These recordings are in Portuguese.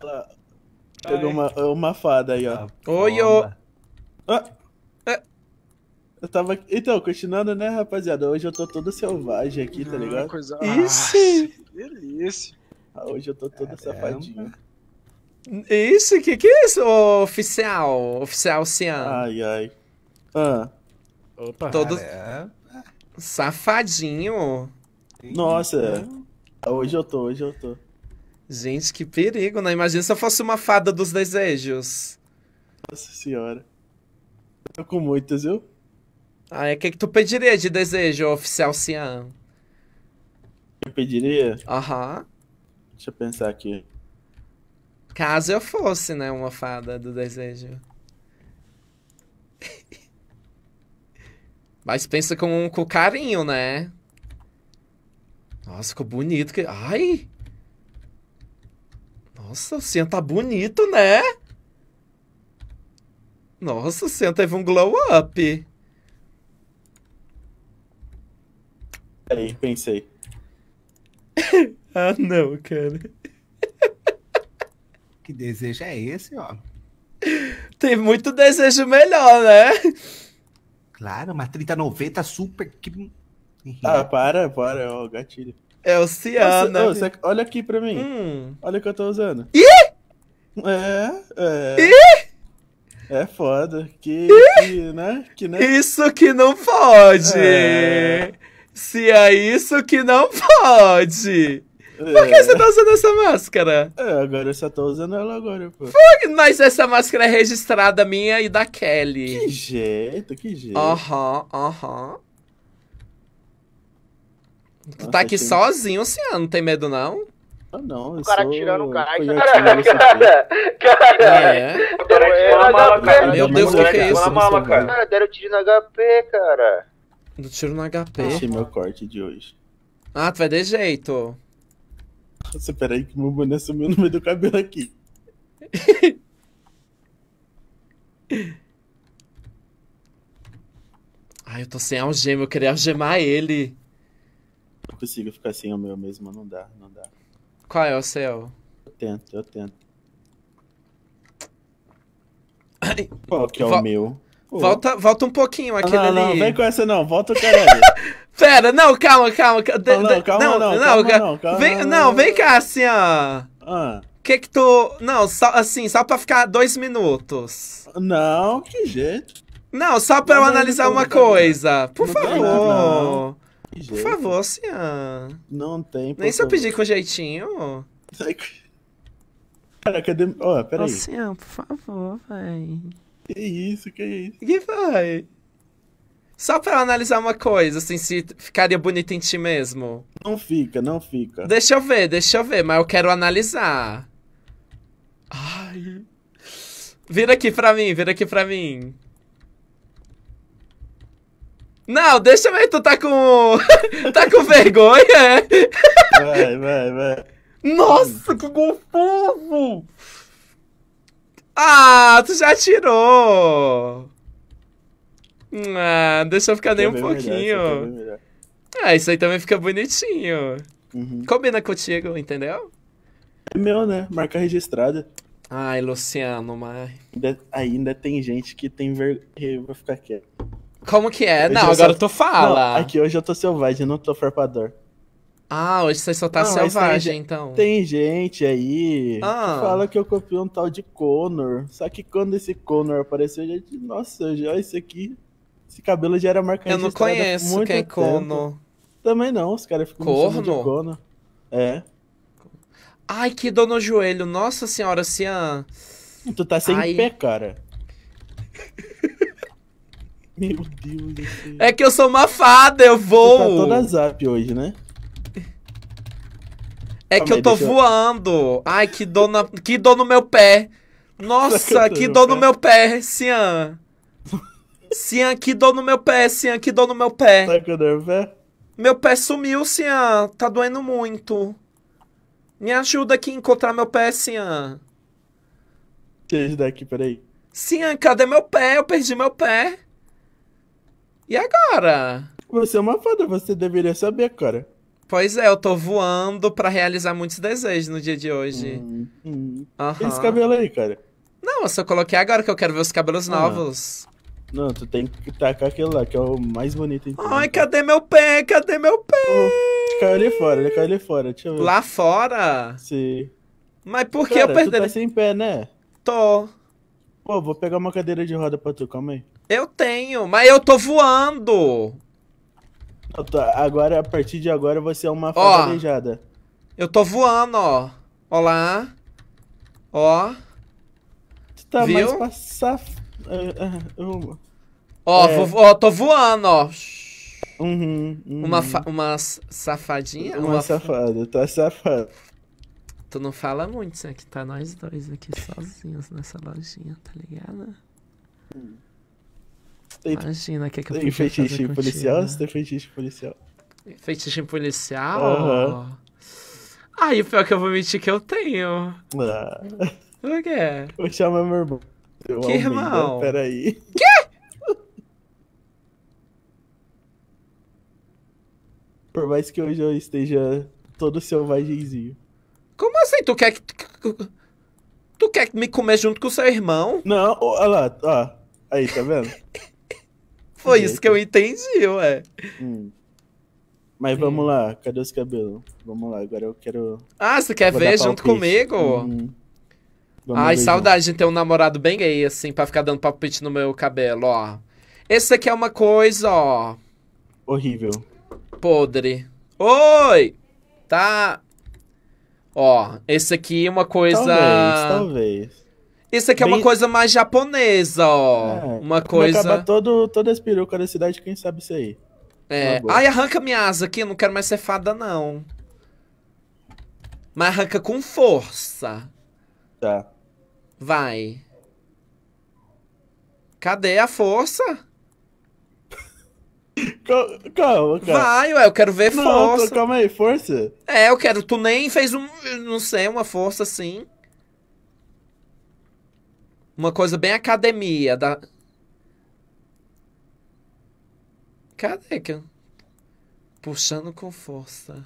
Ela... Pegou uma, uma fada aí, ó. Tá Oi, ô! Ah. É. Eu tava. Então, continuando, né, rapaziada? Hoje eu tô todo selvagem aqui, tá ah, ligado? Ah, Isso! delícia! Ah, hoje eu tô todo safadinho. Isso, que que é isso, ô, oficial? Oficial Cian. Ai, ai. Ah. Opa, todo é. safadinho. Nossa, é. Então. hoje eu tô, hoje eu tô. Gente, que perigo, né? Imagina se eu fosse uma fada dos desejos. Nossa senhora. Eu tô com muitas, viu? Ah, é o que, que tu pediria de desejo, oficial Cian? Eu pediria? Aham. Uhum. Deixa eu pensar aqui. Caso eu fosse, né, uma fada do desejo. Mas pensa com, com carinho, né? Nossa, ficou bonito. Que... Ai! Nossa, o Senha tá bonito, né? Nossa, o Senha teve um glow up. Peraí, pensei. ah, não, cara. Que desejo é esse, ó? Tem muito desejo melhor, né? Claro, uma 3090 super. Ah, para, para, ó, gatilho. É o Ciana. Né, é olha aqui pra mim. Hum. Olha o que eu tô usando. Ih! É, é. Ih! É foda. Que, que, né? que, né? Isso que não pode! É. Se é isso que não pode! É. Por que é. você tá usando essa máscara? É, agora eu só tô usando ela agora, pô. Mas essa máscara é registrada minha e da Kelly. Que jeito, que jeito. Aham, uhum, aham. Tu tá aqui assim... sozinho, assim, não tem medo, não? Ah, não, eu o cara sou... tirando o cara. Cara, cara, cara. É. cara cara. Meu Deus, o que, que é isso? Mala, cara. cara, deram tiro na HP, cara. tiro no HP. Achei é meu corte de hoje. Ah, tu vai de jeito. Nossa, peraí que meu boné sumiu no meio do cabelo aqui. Ai, eu tô sem algema, eu queria algemar ele consigo ficar sem o meu mesmo, não dá, não dá. Qual é o seu? Eu tento, eu tento. Qual que é o meu? Volta, volta um pouquinho ah, aquele não, não, Não, vem com essa não, volta o caralho. Pera, não, calma, calma. De, não, não, calma não, não, não, calma, não, calma, vem, não, vem cá assim, ó. Ah. Que que tu... Não, só, assim, só pra ficar dois minutos. Não, que jeito. Não, só pra eu analisar uma coisa. Por favor jeito. Por favor, Cian. Não tem. Nem se eu pedir com jeitinho. Cara, cadê. Ó, oh, peraí. Ô, Cian, por favor, véi. Que isso, que isso? Que vai? Só pra analisar uma coisa, assim, se ficaria bonito em ti mesmo. Não fica, não fica. Deixa eu ver, deixa eu ver, mas eu quero analisar. Ai. Vira aqui pra mim, vira aqui pra mim. Não, deixa eu ver, tu tá com. tá com vergonha, é? Vai, vai, vai. Nossa, que gostoso! Ah, tu já tirou! Ah, deixa eu ficar nem um pouquinho. Melhor, ah, isso aí também fica bonitinho. Uhum. Combina contigo, entendeu? É meu, né? Marca registrada. Ai, Luciano, mas. Ainda, ainda tem gente que tem vergonha. Vou ficar quieto. Como que é? Hoje não, agora só... tu fala. Não, aqui hoje eu tô selvagem, não tô farpador. Ah, hoje você só tá não, selvagem, tem, então. Tem gente aí ah. que fala que eu copiei um tal de Connor. Só que quando esse Connor apareceu, eu já disse, nossa, já esse aqui. Esse cabelo já era marcado. Eu não conheço muito quem é Connor. Também não, os caras ficam Corno? de Connor. É. Ai, que dor no joelho. Nossa senhora, Cian. Tu tá sem Ai. pé, cara. Meu Deus do céu. É que eu sou uma fada, eu vou. Você tá toda zap hoje, né? É que eu tô voando. Ai, que dor, na... que dor no meu pé. Nossa, que dor no meu pé, Cian. Cian, que dor no meu pé, Cian, que dor no meu pé. Tá com meu pé? Meu pé sumiu, Cian. Tá doendo muito. Me ajuda aqui a encontrar meu pé, Cian. Deixa eu ajudar aqui, peraí. Cian, cadê meu pé? Eu perdi meu pé. E agora? Você é uma foda, você deveria saber, cara. Pois é, eu tô voando pra realizar muitos desejos no dia de hoje. Hum, hum. Uhum. Esse cabelo aí, cara. Não, eu só coloquei agora que eu quero ver os cabelos ah, novos. Não, tu tem que tacar tá aquele lá, que é o mais bonito. Então, Ai, cadê meu pé? Cadê meu pé? Oh, caiu ali fora, ele caiu ali fora, deixa eu ver. Lá fora? Sim. Mas por que eu perdi? Tu tá sem pé, né? Tô. Pô, vou pegar uma cadeira de roda pra tu, calma aí. Eu tenho, mas eu tô voando. Agora, a partir de agora, você é uma fatalejada. Eu tô voando, ó. olá, Ó. Tu tá Viu? mais pra saf... Ó, é. ó, tô voando, ó. Uhum, uhum. Uma, uma safadinha? Uma, uma safada, tá safado. Tu não fala muito, isso aqui tá nós dois aqui sozinhos nessa lojinha, tá ligado? Hum. Tem, o que é que eu tem feitiço em policial? Você tem feitiço policial? Feitiço em policial? Aham. Uhum. o pior que eu vou mentir que eu tenho. Ah. Por quê? Vou chamar meu irmão. Eu que Almeida, né? irmão? Peraí. Que? Por mais que hoje eu esteja todo selvagemzinho. Como assim? Tu quer que. Tu quer me comer junto com o seu irmão? Não, olha lá, ó. Aí, tá vendo? Foi isso que eu entendi, ué. Hum. Mas vamos lá, cadê os cabelos? Vamos lá, agora eu quero. Ah, você quer Vou ver junto comigo? Hum. Ai, saudade junto. de ter um namorado bem gay, assim, pra ficar dando palpite no meu cabelo, ó. Esse aqui é uma coisa, ó. Horrível. Podre. Oi! Tá. Ó, esse aqui é uma coisa. Talvez, talvez. Isso aqui é uma coisa mais japonesa, ó. É, uma coisa. Acaba todo, toda as perucas da cidade, quem sabe isso aí. É. Ai, arranca minha asa aqui, eu não quero mais ser fada, não. Mas arranca com força. Tá. Vai. Cadê a força? Calma, calma, cara. Vai, ué, eu quero ver não, força. Calma aí, força? É, eu quero. Tu nem fez um. Não sei, uma força assim. Uma coisa bem academia da. Cadê que Puxando com força.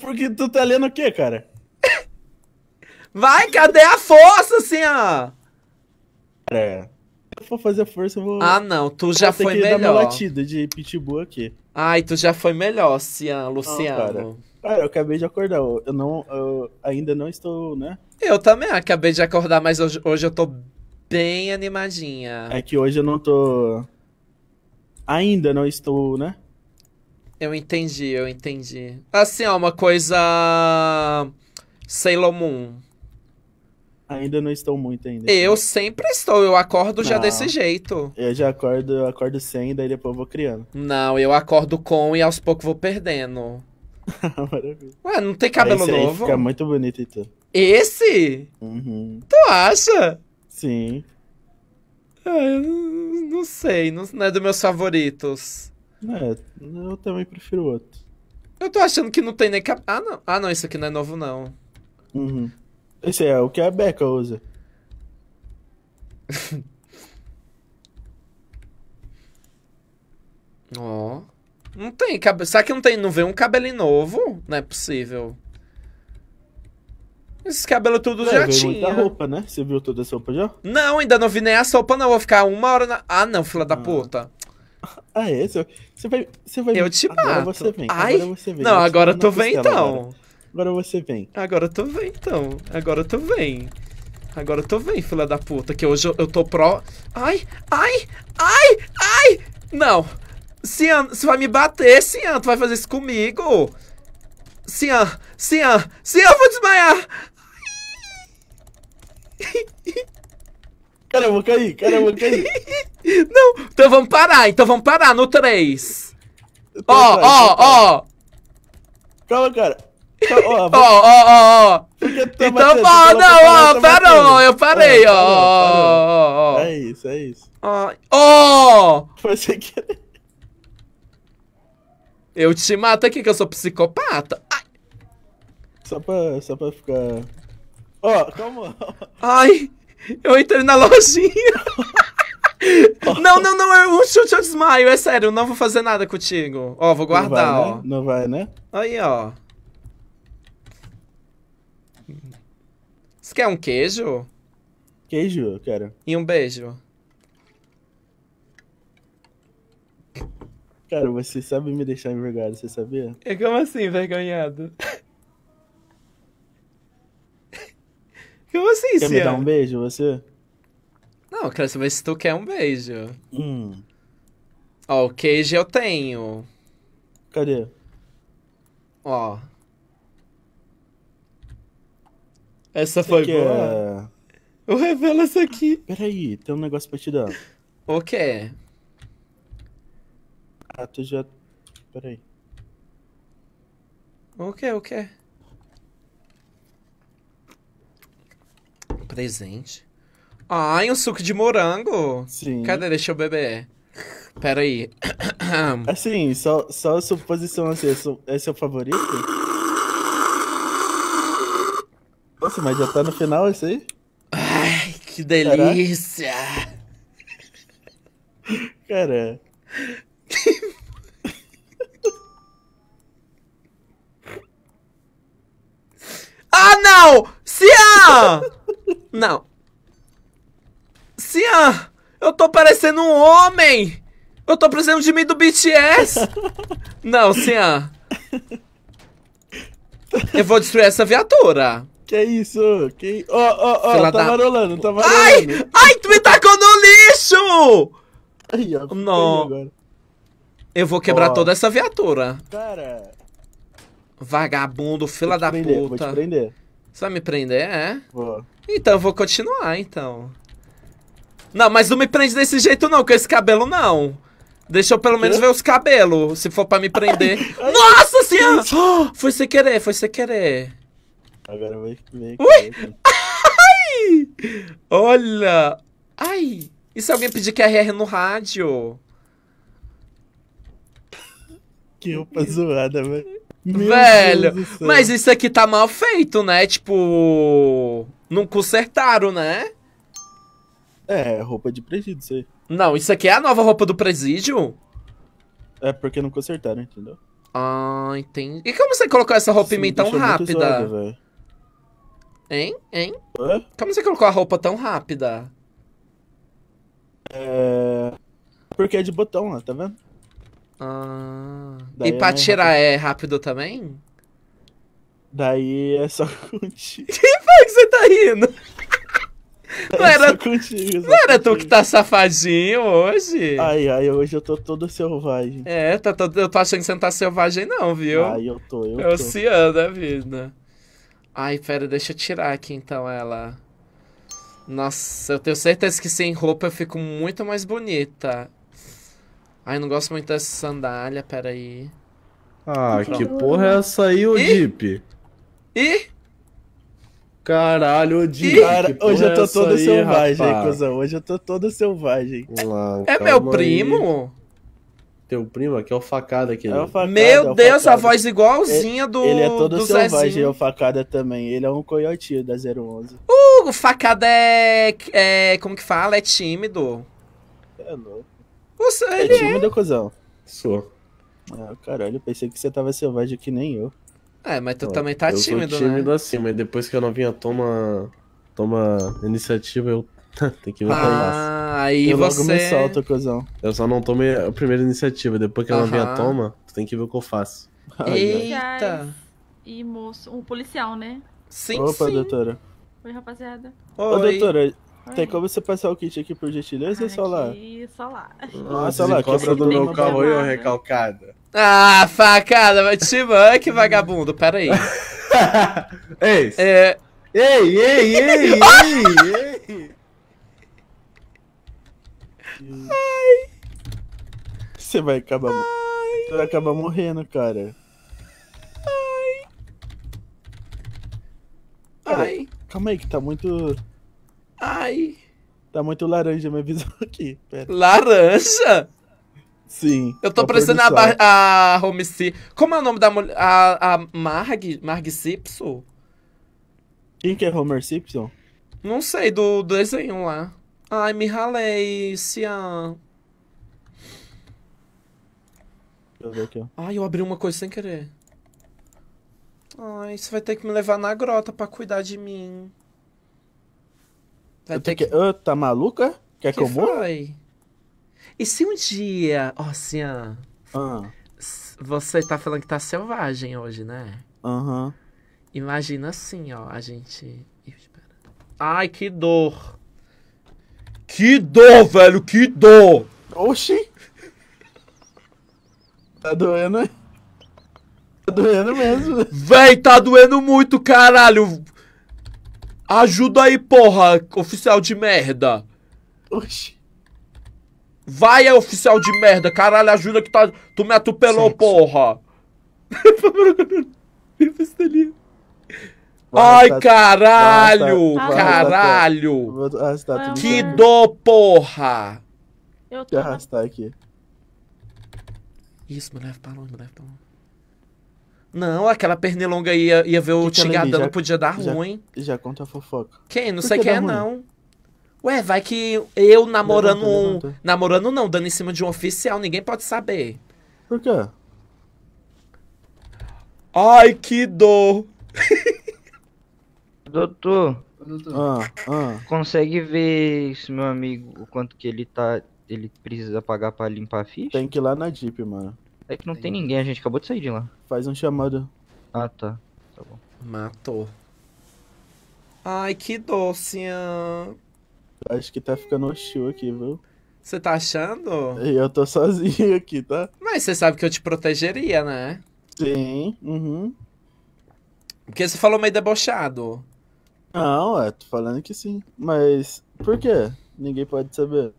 Porque tu tá lendo o quê, cara? Vai, cadê a força, assim, ó? Cara, se eu for fazer força, eu vou. Ah, não, tu já foi melhor. Dar uma latida de pitbull aqui. Ai, tu já foi melhor, Cian, Luciano. Não, cara. Cara, eu acabei de acordar. Eu não, eu ainda não estou, né? Eu também acabei de acordar, mas hoje, hoje eu tô bem animadinha. É que hoje eu não tô. Ainda não estou, né? Eu entendi, eu entendi. Assim, ó, uma coisa. Sailor Moon. Ainda não estou muito ainda. Assim. Eu sempre estou, eu acordo não, já desse jeito. Eu já acordo, eu acordo sem, daí depois eu vou criando. Não, eu acordo com e aos poucos vou perdendo. Maravilha. Ué, não tem cabelo Esse novo? Esse fica muito bonito e então. tudo. Esse? Uhum. Tu acha? Sim. É, não sei, não, não é dos meus favoritos. É, eu também prefiro outro. Eu tô achando que não tem nem cap... Ah, não. Ah, não, isso aqui não é novo, não. Uhum. Esse é o que a Becca usa. Ó. oh. Não tem cabelo. Será que não tem. Não vê um cabelinho novo? Não é possível. Esses cabelos tudo é, já tinha. Muita roupa, né? Você viu toda essa roupa já? Não, ainda não vi nem a sopa, não. Vou ficar uma hora na. Ah, não, filha da ah. puta. Ah, é? Você vai. Você vai eu te agora mato. Agora você vem. Ai. Agora você vem. Não, eu agora tu vem então. Agora. agora. você vem. Agora tu vem então. Agora tu vem. Agora tu vem, filha da puta. Que hoje eu, eu tô pró. Ai, ai, ai, ai! Não! Cian, você vai me bater, Cian. Tu vai fazer isso comigo. Senhor, senhor, senhor, eu vou desmaiar! Cara, eu vou cair, cara, eu vou cair. Não, então vamos parar, então vamos parar no 3. Tá, ó, ó, ó. Calma, tá então cara. Tá ó, ó, ó, ó. Então, bom, não, ó, parou, eu parei, ó, ó. É isso, é isso. Ó, ó. Foi sem querer. Eu te mato aqui que eu sou psicopata. Só pra, só pra ficar. Ó, oh, calma. Ai, eu entrei na lojinha. não, não, não, é um chute eu desmaio, é sério, não vou fazer nada contigo. Ó, vou guardar, não vai, né? ó. Né? Não vai, né? Aí, ó. Você quer um queijo? Queijo, eu quero. E um beijo. Cara, você sabe me deixar envergonhado, você sabia? É como assim, envergonhado? Que você, Quer me dar um beijo, você? Não, eu quero saber se tu quer um beijo. Hum. Ó, o queijo eu tenho. Cadê? Ó. Essa foi que boa. É... Eu revelo essa aqui. Peraí, tem um negócio pra te dar. O quê? Ah, tu já. Peraí. O quê, o quê? Presente? Ai, um suco de morango. Sim. Cadê? Deixa eu beber. aí. Assim, só, só suposição assim, é, é seu favorito? Nossa, mas já tá no final isso aí? Ai, que delícia! Cara. ah, não! Cian! Não. Cian, eu tô parecendo um homem! Eu tô precisando de mim do BTS! Não, Cian. Eu vou destruir essa viatura. Que isso? Que... oh, oh. Ela tá da... marolando, tá marolando. Ai! Ai, tu me tacou no lixo! Ai, Não. Eu vou quebrar toda essa viatura. Cara... Vagabundo, fila da prender, puta. Vou te prender. Você vai me prender, é? Vou. Então, eu vou continuar, então. Não, mas não me prende desse jeito não, com esse cabelo não. Deixa eu pelo menos ver os cabelos, se for pra me prender. Nossa senhora! Foi sem querer, foi sem querer. Agora eu vou Ui! Ai! Olha! Ai! E se alguém pedir QRR no rádio? Que roupa zoada, velho. Velho, mas isso aqui tá mal feito, né? Tipo. Não consertaram, né? É, é, roupa de presídio, isso aí. Não, isso aqui é a nova roupa do presídio? É, porque não consertaram, entendeu? Ah, entendi. E como você colocou essa roupa Sim, em mim tão rápida? Zoado, hein? Hein? É? Como você colocou a roupa tão rápida? É. Porque é de botão, ó, tá vendo? Ah. Daí e é pra é tirar rápido. é rápido também? Daí é só contigo. Que foi que você tá rindo? É não é era, contigo, não era tu que tá safadinho hoje? Ai, ai, hoje eu tô todo selvagem. É, tá, tô, eu tô achando que você não tá selvagem não, viu? Ai, eu tô, eu, eu é tô. Oceano da é vida. Ai, pera, deixa eu tirar aqui então ela. Nossa, eu tenho certeza que sem roupa eu fico muito mais bonita. Ai, não gosto muito dessa sandália, peraí. Ah, que porra é essa aí, ô Deep? E. Caralho, Odin. Cara, hoje eu tô é todo aí, selvagem, rapaz. cuzão. Hoje eu tô todo selvagem. Lá, é meu primo? Aí. Teu primo aqui é o facada aqui. É o facada, meu é o Deus, facada. a voz igualzinha ele, do. Ele é todo selvagem, é o facada também. Ele é um coiotinho da 011. Uh, o facada é, é. Como que fala? É tímido. É louco. Você, é tímido, é... cuzão. Sou. Ah, caralho, pensei que você tava selvagem que nem eu. É, mas tu também tá tímido, eu sou tímido né? assim, mas depois que a novinha toma, toma iniciativa, eu tenho que ver ah, lá. aí eu você... logo me solto, cuzão. Eu só não tomei a primeira iniciativa, depois que a uh -huh. novinha toma, tu tem que ver o que eu faço. Eita! E moço, um policial, né? Sim, Opa, sim. doutora. Oi, rapaziada. Oi. Ô, doutora, Oi. Tem como você passar o kit aqui por gentileza, ou é solar? Aqui, lá. Nossa, solar, quebra do meu carro aí, recalcada. Ah, facada, vai te que vagabundo, pera aí. ei, é... ei, ei, ei, ei, ei. Ai. Você vai acabar. Você vai acabar morrendo, cara. Ai. Cara, Ai. Calma aí que tá muito. Ai. Tá muito laranja minha visão aqui. Pera. Laranja? Sim. Eu tô é parecendo a, a, a Como é o nome da mulher? A, a Marg? Marg Simpson? Quem que é Homer Simpson? Não sei, do, do desenho lá. Ai, me ralei, Cian. Deixa eu ver aqui, ó. Ai, eu abri uma coisa sem querer. Ai, você vai ter que me levar na grota pra cuidar de mim. Vai eu ter que... que... Eu, tá maluca? Quer que, que eu morra? Foi? E se um dia, ó, oh, ah. você tá falando que tá selvagem hoje, né? Aham. Uhum. Imagina assim, ó, a gente. Ai, que dor! Que dor, velho, que dor! Oxi! Tá doendo, hein? Tá doendo mesmo. Véi, tá doendo muito, caralho! Ajuda aí, porra, oficial de merda! Oxi! Vai, é oficial de merda. Caralho, ajuda que tá... tu me atropelou, Sexo. porra. Ai, tá- caralho! Tá- tá- caralho! Que dor, porra! Eu tô. Vou arrastar aqui. Isso, me leva pra longe, me leva pra longe. Não, aquela pernilonga ia, ia ver o Tigadão, podia dar já, ruim. Já conta a fofoca. Quem? Não Por sei que quem é, ruim? não. Ué, vai que eu namorando levanta, um. Levanta. Namorando não, dando em cima de um oficial, ninguém pode saber. Por quê? Ai, que dor! Doutor. Doutor. Ah, ah. Consegue ver esse meu amigo, o quanto que ele tá. Ele precisa pagar pra limpar a ficha? Tem que ir lá na Jeep, mano. É que não tem, tem ninguém, a gente acabou de sair de lá. Faz um chamado. Ah, tá. Tá bom. Matou. Ai, que doce. Ah. Acho que tá ficando hostil aqui, viu? Você tá achando? eu tô sozinho aqui, tá? Mas você sabe que eu te protegeria, né? Sim, uhum. Porque você falou meio debochado. Não, ué, tô falando que sim. Mas por quê? Ninguém pode saber.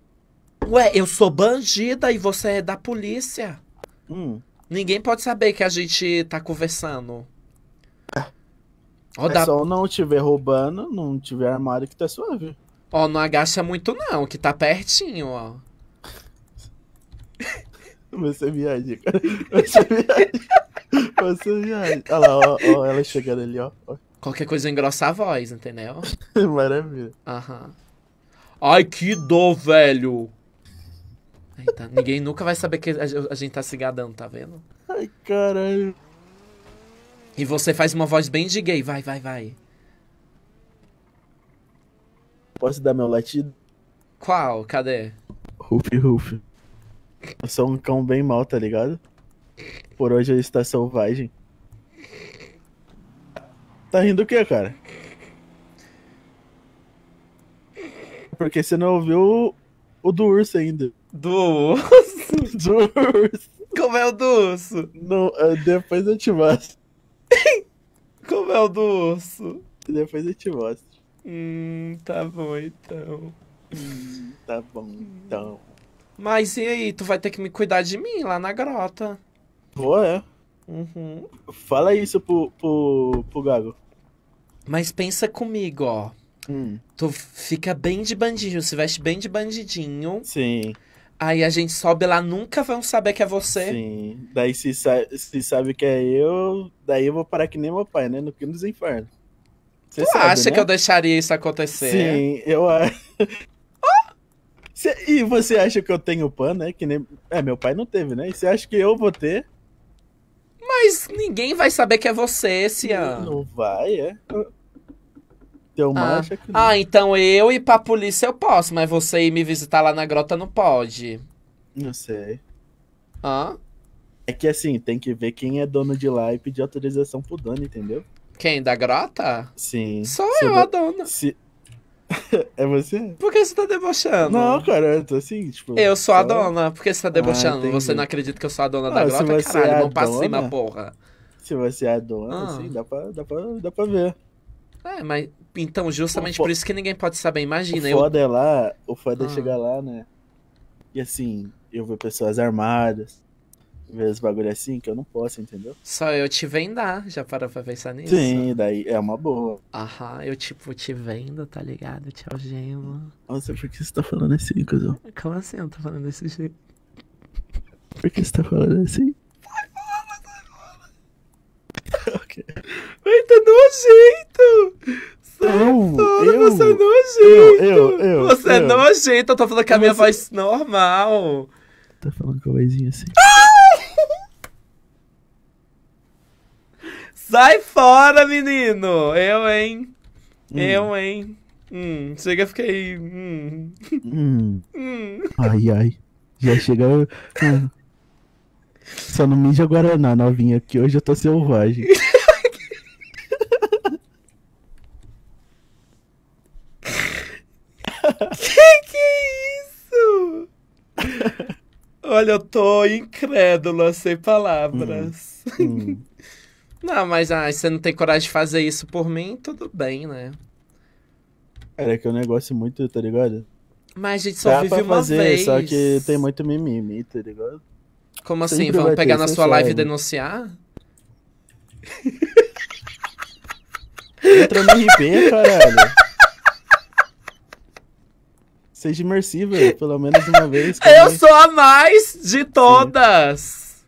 Ué, eu sou bandida e você é da polícia. Hum. Ninguém pode saber que a gente tá conversando. É. Oh, é dá... Só não estiver roubando, não tiver armário que tá suave. Ó, não agacha muito não, que tá pertinho, ó. Você viaja, cara. Você viaja. Você viaja. Olha lá, ó, ó ela chegando ali, ó. Qualquer coisa engrossa a voz, entendeu? Maravilha. Aham. Ai, que dor, velho. Eita, Ninguém nunca vai saber que a gente tá se gadando, tá vendo? Ai, caralho. E você faz uma voz bem de gay. Vai, vai, vai. Posso dar meu latido? Qual? Cadê? Rufi, Rufi. Eu sou um cão bem mal, tá ligado? Por hoje ele está selvagem. Tá rindo o que, cara? Porque você não ouviu o, o do urso ainda. Do urso? do urso. Como é o do urso? Não, é, depois eu te mostro. Como é o do urso? Depois eu te mostro. Hum, tá bom então. Hum, tá bom então. Mas e aí, tu vai ter que me cuidar de mim lá na grota. Boa, é. Uhum. Fala isso pro, pro, pro Gago. Mas pensa comigo, ó. Hum. Tu fica bem de bandidinho, se veste bem de bandidinho. Sim. Aí a gente sobe lá, nunca vão saber que é você. Sim. Daí se, sa se sabe que é eu, daí eu vou parar que nem meu pai, né? No que dos infernos. Você tu sabe, acha né? que eu deixaria isso acontecer? Sim, eu acho. e você acha que eu tenho pan, né? Que nem. É, meu pai não teve, né? E você acha que eu vou ter? Mas ninguém vai saber que é você, esse ano. não vai, é. Teu ah. macho é que não. Ah, então eu ir pra polícia eu posso, mas você ir me visitar lá na grota não pode. Não sei. Hã? Ah? É que assim, tem que ver quem é dono de lá e pedir autorização pro dono, entendeu? Quem? Da grota? Sim. Sou Sou eu, da... a dona. Se... é você? Por que você tá debochando? Não, cara, eu tô assim, tipo. Eu sou a dona, por que você tá ah, debochando? Ah, você não acredita que eu sou a dona ah, da grota? Você Caralho, é vamos pra cima, porra. Se você é a dona, ah. assim, dá pra, dá, pra, dá pra ver. É, mas então, justamente o por isso que ninguém pode saber, imagina. O foda eu... é lá, o foda é ah. é chegar lá, né? E assim, eu ver pessoas armadas, vezes bagulho assim que eu não posso, entendeu? Só eu te vendar, já parou pra pensar nisso? Sim, daí é uma boa. Aham, eu tipo te vendo, tá ligado? Te gema. Nossa, por que você tá falando assim, cuzão? Calma assim, eu tô falando desse jeito. Por que você tá falando assim? okay. tá nojento! Não, é eu, você é nojento! Eu, eu, eu, você é eu. é nojento, eu tô falando com a minha você... voz normal. Tá falando com a vozinha assim. Ah! Sai fora, menino! Eu, hein? Hum. Eu, hein? Hum, chega, fiquei. Hum. Hum. hum. Ai, ai. Já chega. Hum. Só não mija na novinha, que hoje eu tô selvagem. que que é isso? Olha, eu tô incrédula, sem palavras. Hum. hum. Não, mas ah, você não tem coragem de fazer isso por mim, tudo bem, né? Cara, é que é um negócio muito, tá ligado? Mas a gente só Dá vive pra uma fazer, vez. Só que tem muito mimimi, tá ligado? Como assim? Vamos pegar na sua live e denunciar? Entra no RP, caralho. Seja imersiva, pelo menos uma vez. Eu sou a mais de todas!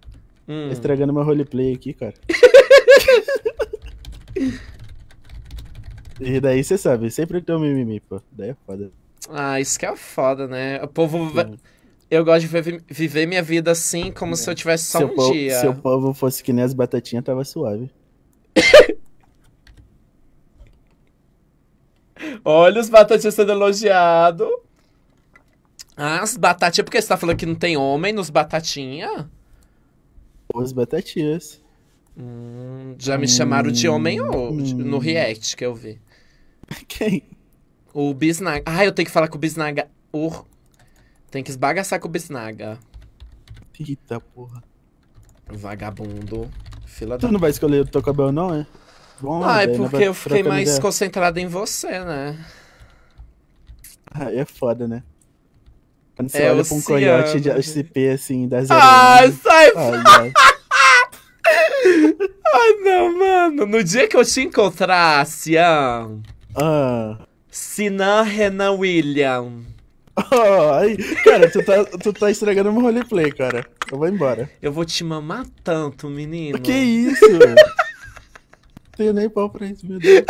Hum. Estragando meu roleplay aqui, cara. e daí você sabe, sempre tem um mimimi, pô. Daí é foda. Ah, isso que é foda, né? O povo. Sim. Eu gosto de viver minha vida assim, como é. se eu é. tivesse só seu um povo, dia. Se o povo fosse que nem as batatinhas, tava suave. Olha os batatinhas sendo elogiado. Ah, as batatinhas. Por que você tá falando que não tem homem nos batatinha? Os batatinhas. Hum, já me hum. chamaram de homem ou hum. no React que eu vi. Quem? O Bisnaga. Ah, eu tenho que falar com o Bisnaga. Ur... Tem que esbagaçar com o Bisnaga. Eita porra. Vagabundo. Fila tu da... não vai escolher o teu cabelo, não, é? Bom, ah, é porque eu fiquei mais ideia. concentrado em você, né? Aí é foda, né? Quando você é, olha pra um coiote de SP assim, das Ah, sai fora! Ah, não, mano. No dia que eu te encontrar, Cian. Ah. ah. Sinan Renan William. Oh, aí, cara, tu tá, tu tá estragando meu roleplay, cara. Eu vou embora. Eu vou te mamar tanto, menino. Que isso? Tenho nem pau pra isso, meu Deus.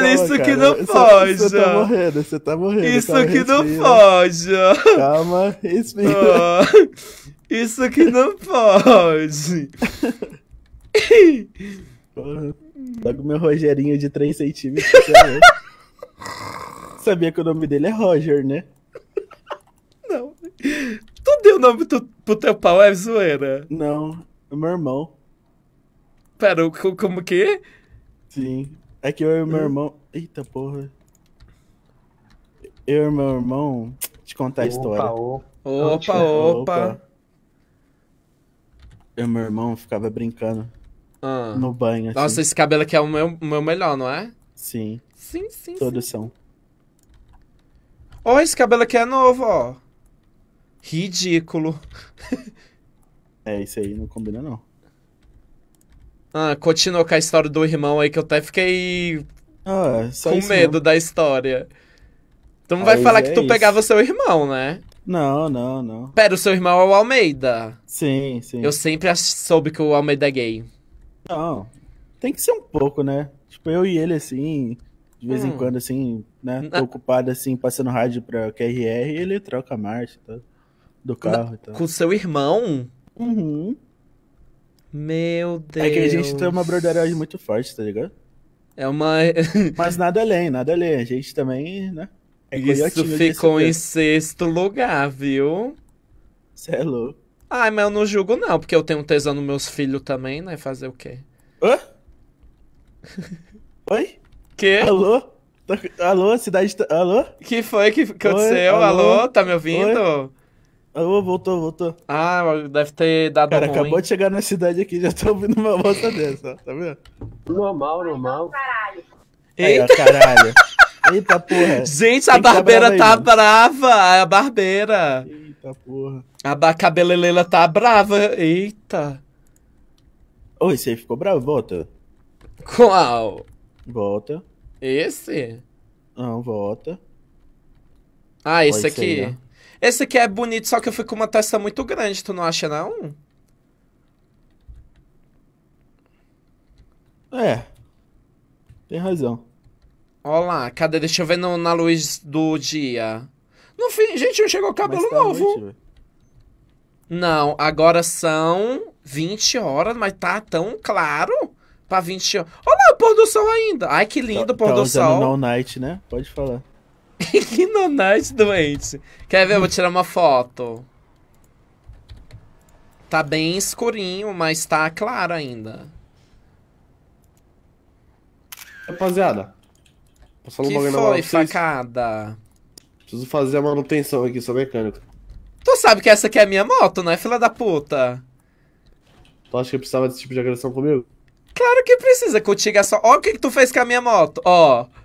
calma, isso que não pode. É- você é tá morrendo, você é tá morrendo. Isso calma, que respira. não pode. Calma, respira. Oh, isso que não pode. Porra, logo tá meu Rogerinho de 3 centímetros. Sabia que o nome dele é Roger, né? Não. Tu deu o nome tu, pro teu pau, é zoeira? Não, é meu irmão. Pera, como que? Sim. É que eu e meu hum? irmão. Eita porra. Eu e meu irmão. Te contar a história. Opa, opa. opa. Eu e meu irmão ficava brincando ah. no banho. Assim. Nossa, esse cabelo aqui é o meu, meu melhor, não é? Sim. Sim, sim. Todos sim. são. Ó, oh, esse cabelo aqui é novo, ó. Ridículo. é, isso aí não combina, não. Ah, continua com a história do irmão aí que eu até fiquei ah, com medo da história. Tu não aí vai falar é que tu isso. pegava seu irmão, né? Não, não, não. Pera, o seu irmão é o Almeida. Sim, sim. Eu sempre soube que o Almeida é gay. Não. Tem que ser um pouco, né? Tipo, eu e ele, assim, de vez hum. em quando, assim, né? Tô ocupado, assim, passando rádio pra QRR e ele troca a marcha tá? do carro Na... e tal. Com seu irmão? Uhum. Meu Deus. É que a gente tem uma broderagem muito forte, tá ligado? É uma. Mas nada além, nada além. A gente também, né? É Isso ficou em sexto lugar, viu? Você é louco. Ai, mas eu não julgo não, porque eu tenho tesão nos meus filhos também, né? Fazer o quê? Hã? Oi? Que? Alô? Alô, cidade. Tá- alô? Que foi que aconteceu? Oi, alô? alô? Tá me ouvindo? Oi? Oh, voltou, voltou. Ah, deve ter dado Cara, ruim. acabou de chegar na cidade aqui, já tô ouvindo uma volta dessa, tá vendo? Normal, normal. Eita, Aí, ó, caralho. Eita porra. Gente, a barbeira tá, brava, brava. A barbeira. Eita porra. A cabeleleira tá brava. Eita. Ô, você esse aí ficou bravo, volta. Qual? Volta. Esse? Não, volta. Ah, esse Pode aqui. né? Esse aqui é bonito, só que eu fui com uma testa muito grande, tu não acha, não? É. Tem razão. Olha lá, cadê? Deixa eu ver no, na luz do dia. No fim, gente, não chegou cabelo tá novo. Noite, não, agora são 20 horas, mas tá tão claro pra 20 horas. Olha lá o pôr do sol ainda. Ai, que lindo tá, o pôr tá do sol. Não night, né? Pode falar. Que Ignorante doente. Quer ver? Eu vou tirar uma foto. Tá bem escurinho, mas tá claro ainda. Rapaziada, Passou um bagulho na mão foi, facada? Preciso fazer a manutenção aqui, sou mecânico. Tu sabe que essa aqui é a minha moto, não é, filha da puta? Tu acha que eu precisava desse tipo de agressão comigo? Claro que precisa, contigo é só... Olha o que, que tu fez com a minha moto, ó. Oh.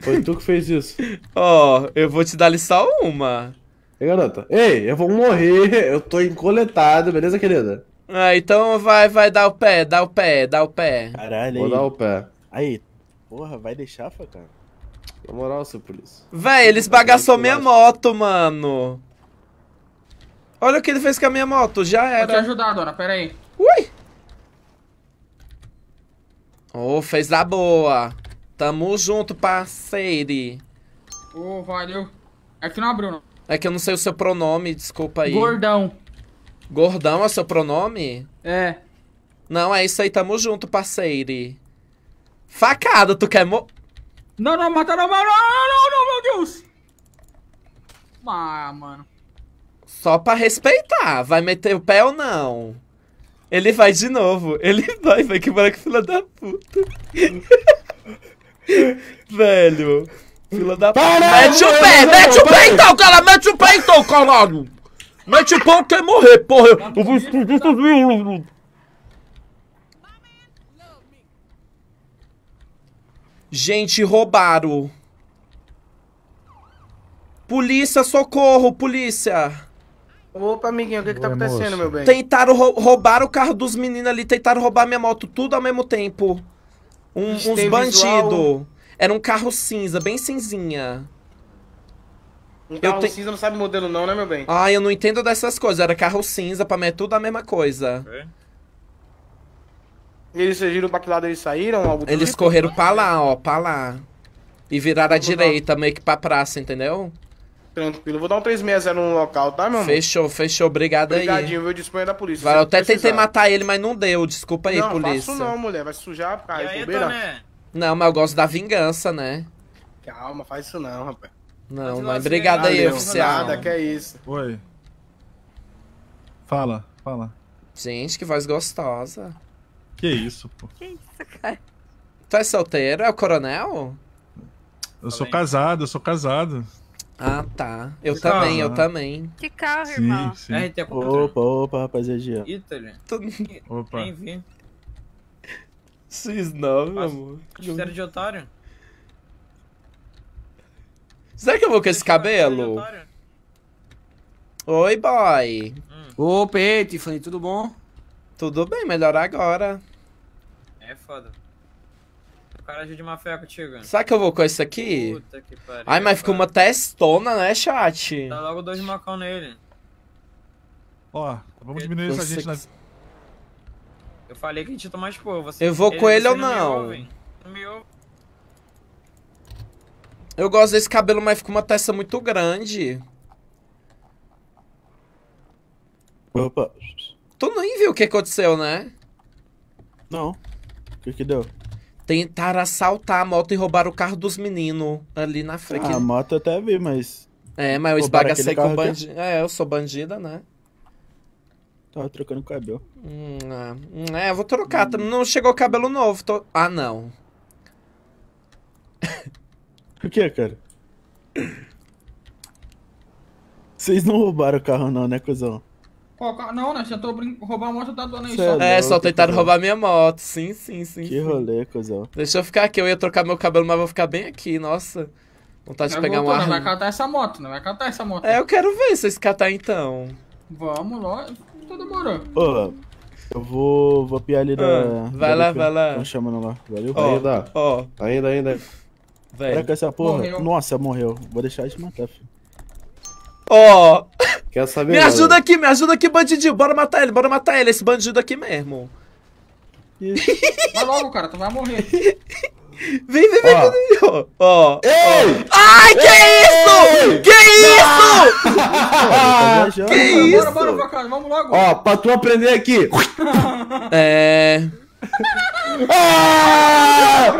Foi tu que fez isso. Ó, oh, eu vou te dar só uma. Ei, garota. Ei, eu vou morrer. Eu tô encoletado, beleza, querida? Ah, então vai, vai, dá o pé, dá o pé, dá o pé. Caralho, Vou aí. dar o pé. Aí, porra, vai deixar, facão? Na moral, seu polícia. Véi, ele esbagaçou minha acho. moto, mano. Olha o que ele fez com a minha moto, já era. Vou te ajudar, dona, pera aí. Ui! Oh, fez da boa. Tamo junto, parceiro. Ô, oh, valeu. É que não abriu, não. É que eu não sei o seu pronome, desculpa aí. Gordão. Gordão é seu pronome? É. Não, é isso aí, tamo junto, parceiro. Facada, tu quer mo... Não, não, mata não, mano. Não, não, não, meu Deus. Ah, mano. Só pra respeitar, vai meter o pé ou não? Ele vai de novo, ele vai, vai que que fila da puta. Velho. Fila da Para, Mete o pé, mete o pé então, cara, mete o pé então, caralho. Mete o ou quer morrer, porra. Eu vou explodir meninos. Gente, roubaram. Polícia, socorro, polícia. Opa, amiguinho, o que, que tá acontecendo, meu bem? Tentaram roubar o carro dos meninos ali, tentaram roubar minha moto, tudo ao mesmo tempo. Um, uns bandidos. Era um carro cinza, bem cinzinha. Um carro te... cinza não sabe modelo não, né, meu bem? Ah, eu não entendo dessas coisas. Era carro cinza, pra mim é tudo a mesma coisa. É. Eles viram pra que lado eles saíram? eles tipo? correram pra lá, ó, pra lá. E viraram à direita, meio que pra praça, entendeu? Tranquilo. Vou dar um 360 no local, tá, meu amor? Fechou, fechou. Obrigado aí. Obrigadinho, viu? Disponha da polícia. Vai, eu até precisar. tentei matar ele, mas não deu. Desculpa aí, não, polícia. Não, não, mulher. Vai sujar a aí, Não, mas eu gosto da vingança, né? Calma, faz isso não, rapaz. Não, mas obrigado aí, não, oficial. Nada, que é isso. Oi. Fala, fala. Gente, que voz gostosa. Que isso, pô. Que isso, cara? Tu é solteiro? É o coronel? Eu tá sou bem. casado, eu sou casado. Ah, tá. Eu que também, carro, eu né? também. Que carro, sim, irmão? Sim. É, Opa, opa, rapaziada. Italy. Tô... Opa. Enfim. X9, meu amor. Critério de otário. Será que eu vou com esse cabelo? Oi, boy. Hum. Ô, Tiffany, tudo bom? Tudo bem, melhor agora. É foda. Acarajé de má fé contigo. Será que eu vou com isso aqui? Puta que pariu. Ai, mas ficou uma testona, né, chat? Dá tá logo dois macão nele. Ó, vamos diminuir essa gente que... Né? na... Eu falei que a gente ia tomar expor. Você... Eu vou ele, com ele ou não? Não me, ouve. Eu gosto desse cabelo, mas ficou uma testa muito grande. Opa. Tu nem viu o que aconteceu, né? Não. O que que deu? tentaram assaltar a moto e roubar o carro dos meninos ali na frente. Ah, a moto eu até vi, mas. É, mas eu esbagacei com bandido. Que... É, eu sou bandida, né? Tava trocando cabelo. Hum, é, hum, é eu vou trocar. Hum. Não chegou cabelo novo. Tô... Ah, não. O que, cara? Vocês não roubaram o carro, não, né, cuzão? Não, né? Tentou roubar a moto da tá dona aí só. É, é só tentaram roubar minha moto. Sim, sim, sim. Que sim. rolê, cuzão. Deixa eu ficar aqui. Eu ia trocar meu cabelo, mas vou ficar bem aqui. Nossa. Vontade de pegar voltou, uma né? arma. Não vai catar essa moto, não né? vai catar essa moto. É, eu quero ver vocês catar então. Vamos, lógico. Tudo então demorando. Ô, eu vou, vou piar ali ah, da... Vai da lá, vai lá. chama chamando lá. Valeu? Oh, ainda. Ó. Oh. Ainda, ainda. Velho. Será essa porra... Morreu. Nossa, morreu. Vou deixar isso matar, filho. Ó. Oh. Quer saber. Me ajuda aqui, me ajuda aqui, bandido. Bora matar ele, bora matar ele, esse bandido aqui mesmo. vai logo, cara, tu vai morrer. Vem, vem, vem, vem, ó. ó. Ai, que Ei! isso? Que isso? Tá que, isso? Bora, bora, bora, cara, vamos logo. Ó, pra tu aprender aqui. é. ah!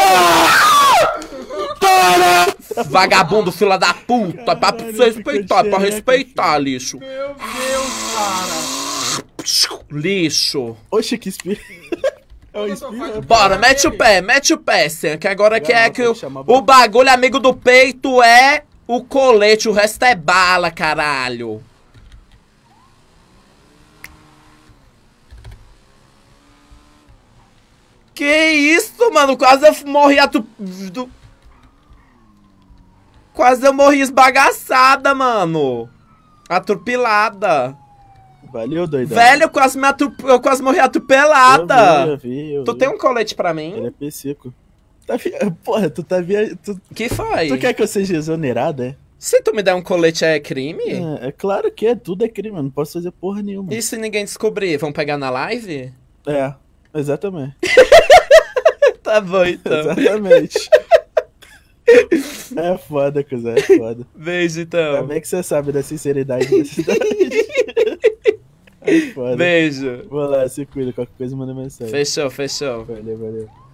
ah! Para! Vagabundo, fila da puta. Caralho, pra você respeitar, pra respeitar, lixo. Meu Deus, cara. Lixo. Oxe, que espírito. É, é Bora, mete o pé, mete o pé, Sam, que agora que é que o, o bagulho amigo do peito é o colete, o resto é bala, caralho. Que isso, mano? Quase eu morri a tu... Do... Quase eu morri esbagaçada, mano. Atropelada. Valeu, doidão. Velho, eu quase, me atrup... eu quase morri atropelada. Eu vi, eu vi, eu vi. tu tem um colete pra mim? Ele é pessico. Tá vi... Porra, tu tá via... Tu... Que foi? Tu quer que eu seja exonerado, é? Se tu me der um colete, é crime? É, é claro que é. Tudo é crime, eu não posso fazer porra nenhuma. E se ninguém descobrir? Vão pegar na live? É, exatamente. tá bom, então. exatamente. É foda, cuzão, é foda. Beijo, então. Como é que você sabe da sinceridade dessa cidade? É foda. Beijo. Vou lá, se cuida, qualquer coisa manda mensagem. Fechou, fechou. Valeu, valeu.